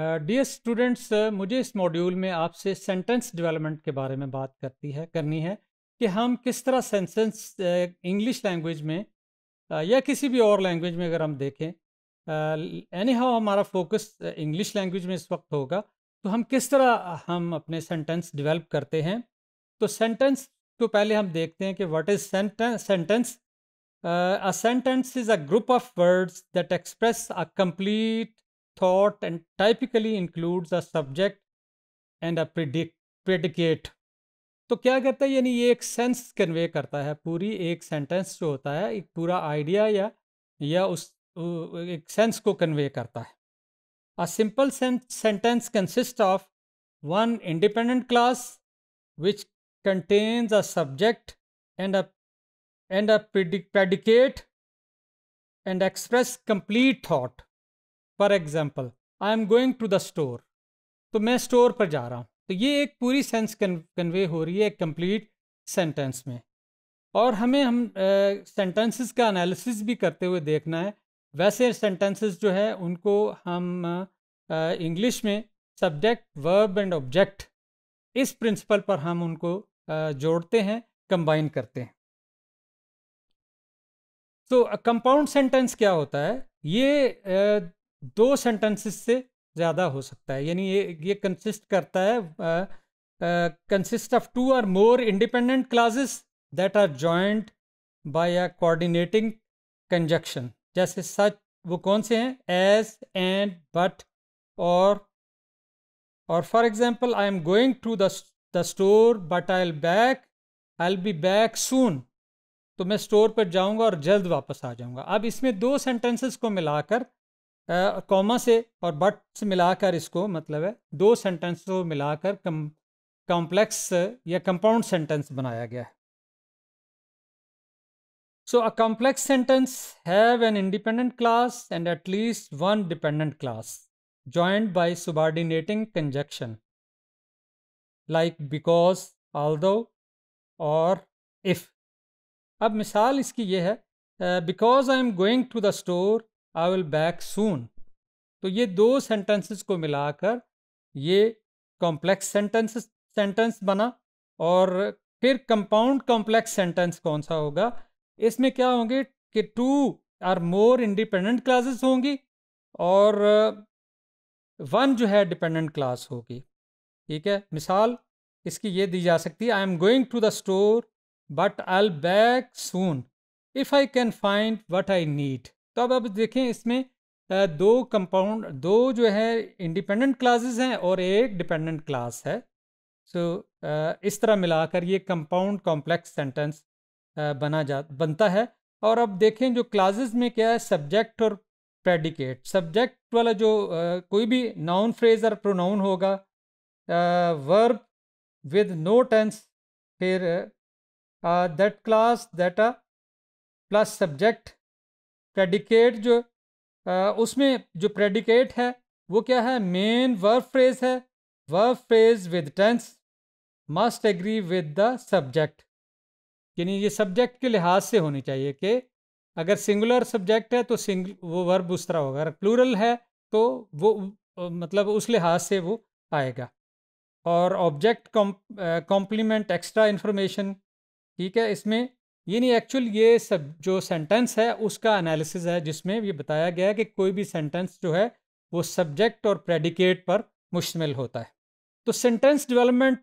dear students मुझे इस module में आपसे सेंटेंस डेवलपमेंट के बारे में बात करती है करनी है कि हम किस तरह सेंटेंस इंग्लिश लैंग्वेज में या किसी भी और लैंग्वेज में अगर हम देखें एनी हाउ हमारा फोकस इंग्लिश लैंग्वेज में इस वक्त होगा तो हम किस तरह हम अपने सेंटेंस डिवेल्प करते हैं तो सेंटेंस तो पहले हम देखते हैं कि what is sentence a sentence is a group of words that express a complete thought and typically includes a subject and a predicate तो क्या करता है यानी ये एक सेंस कन्वे करता है पूरी एक सेंटेंस जो होता है एक पूरा आइडिया या या उस एक सेंस को कन्वे करता है a simple sentence consist of one independent clause which contains a subject and a and a predicate and express complete thought for example I am going to the store तो मैं store पर जा रहा हूँ तो ये एक पूरी सेंस कन्वे हो रही है एक कम्प्लीट सेंटेंस में और हमें हम सेंटेंसेस uh, का एनालिसिस भी करते हुए देखना है वैसे सेंटेंसेस जो है उनको हम इंग्लिश uh, में सब्जेक्ट वर्ब एंड ऑब्जेक्ट इस प्रिंसिपल पर हम उनको uh, जोड़ते हैं कंबाइन करते हैं तो कंपाउंड सेंटेंस क्या होता है ये दो सेंटेंसेस से ज़्यादा हो सकता है यानी ये ये कंसिस्ट करता है consist of two or more independent clauses that are joined by a coordinating conjunction जैसे सच वो कौन से हैं एज एंड बट और और for example I am going to the the store but I'll back I'll be back soon तो मैं store पर जाऊंगा और जल्द वापस आ जाऊंगा अब इसमें दो सेंटेंसेस को मिलाकर कॉमा से और बट से मिलाकर इसको मतलब है दो सेंटेंस को मिलाकर कम कॉम्प्लेक्स या कंपाउंड सेंटेंस बनाया गया है so a complex sentence have an independent clause and at least one dependent clause joined by subordinating conjunction like because all और इफ अब मिसाल इसकी यह है because I am going to the store I will back soon तो ये दो sentences को मिलाकर ये कॉम्प्लेक्स सेंटेंस सेंटेंस बना और फिर कंपाउंड कॉम्प्लेक्स सेंटेंस कौन सा होगा इसमें क्या होंगे कि two or more independent clauses होंगी और वन जो है डिपेंडेंट क्लास होगी ठीक है मिसाल इसकी ये दी जा सकती है I am going to the store but I back soon if I can find what I need तो अब अब देखें इसमें दो कंपाउंड दो जो है इंडिपेंडेंट क्लासेस हैं और एक डिपेंडेंट क्लास है सो so, इस तरह मिलाकर ये कंपाउंड कॉम्प्लेक्स सेंटेंस बना जा बनता है और अब देखें जो क्लासेस में क्या है सब्जेक्ट और प्रेडिकेट सब्जेक्ट वाला जो कोई भी नाउन फ्रेज और प्रोनाउन होगा वर्ब विद नो टेंस फिर that clause that plus subject predicate जो आ, उसमें जो प्रेडिकेट है वो क्या है मेन वर्ब फ्रेज है verb phrase with tense must agree with the subject यानी ये सब्जेक्ट के लिहाज से होनी चाहिए कि अगर सिंगुलर सब्जेक्ट है तो सिंग वो वर्ब उस तरह होगा अगर प्लूरल है तो वो मतलब उस लिहाज से वो आएगा और ऑब्जेक्ट कॉम्प्लीमेंट एक्स्ट्रा इन्फॉर्मेशन ठीक है इसमें यानी एक्चुअल ये सब जो सेंटेंस है उसका एनालिसिस है जिसमें ये बताया गया है कि कोई भी सेंटेंस जो है वो सब्जेक्ट और प्रेडिकेट पर मुश्तमिल होता है तो sentence development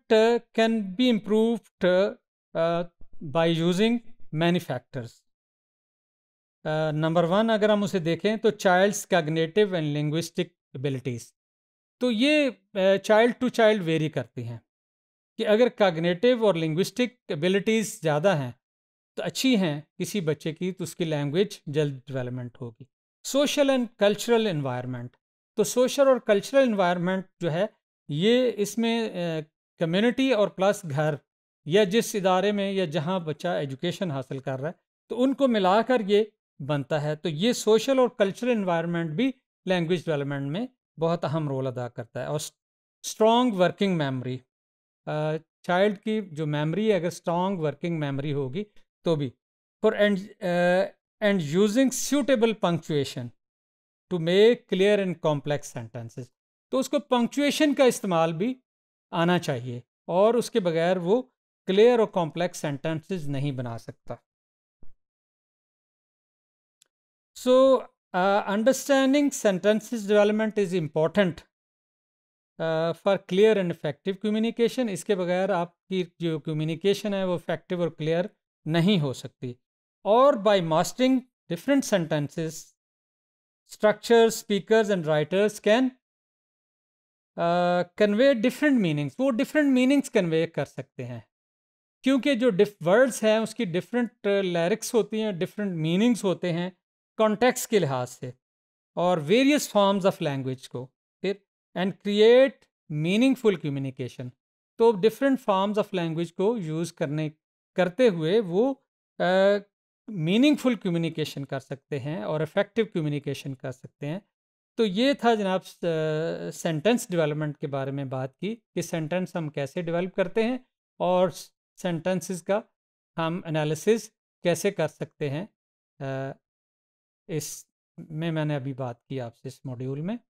can be improved by using many factors number one अगर हम उसे देखें तो child's cognitive and linguistic abilities तो ये चाइल्ड टू चाइल्ड वेरी करती हैं कि अगर कागनेटिव और लिंग्विस्टिक एबिलिटीज़ ज़्यादा हैं अच्छी हैं किसी बच्चे की तो उसकी लैंग्वेज जल्द डेवलपमेंट होगी सोशल एंड कल्चरल इन्वायरमेंट तो सोशल और कल्चरल इन्वायरमेंट जो है ये इसमें कम्युनिटी और प्लस घर या जिस इदारे में या जहाँ बच्चा एजुकेशन हासिल कर रहा है तो उनको मिलाकर ये बनता है तो ये सोशल और कल्चरल इन्वायरमेंट भी लैंग्वेज डेवलपमेंट में बहुत अहम रोल अदा करता है और स्ट्रॉन्ग वर्किंग मेमोरी चाइल्ड की जो मेमोरी है अगर स्ट्रॉन्ग वर्किंग मेमोरी होगी तो भी for and and using suitable punctuation to make clear and complex sentences तो उसको पंक्चुएशन का इस्तेमाल भी आना चाहिए और उसके बगैर वो क्लियर और कॉम्प्लेक्स सेंटेंसेस नहीं बना सकता so understanding sentences development is important for clear and effective communication इसके बगैर आपकी जो कम्युनिकेशन है वो इफेक्टिव और क्लियर नहीं हो सकती और by mastering different sentences structure speaker and writers can convey different meanings वो डिफरेंट मीनिंग्स कन्वे कर सकते हैं क्योंकि जो डिफ वर्ड्स हैं उसकी डिफरेंट लिरिक्स uh, होती हैं डिफरेंट मीनिंग्स होते हैं कॉन्टेक्स्ट के लिहाज से और वेरियस फॉर्म्स ऑफ लैंग्वेज को फिर एंड क्रिएट मीनिंगफुल कम्युनिकेशन तो डिफरेंट फॉर्म्स ऑफ लैंग्वेज को यूज़ करने करते हुए वो मीनिंगफुल कम्युनिकेशन कर सकते हैं और इफ़ेक्टिव कम्युनिकेशन कर सकते हैं तो ये था जनाब सेंटेंस डेवलपमेंट के बारे में बात की कि सेंटेंस हम कैसे डेवलप करते हैं और सेंटेंसेस का हम एनालिसिस कैसे कर सकते हैं आ, इस में मैंने अभी बात की आपसे इस मॉड्यूल में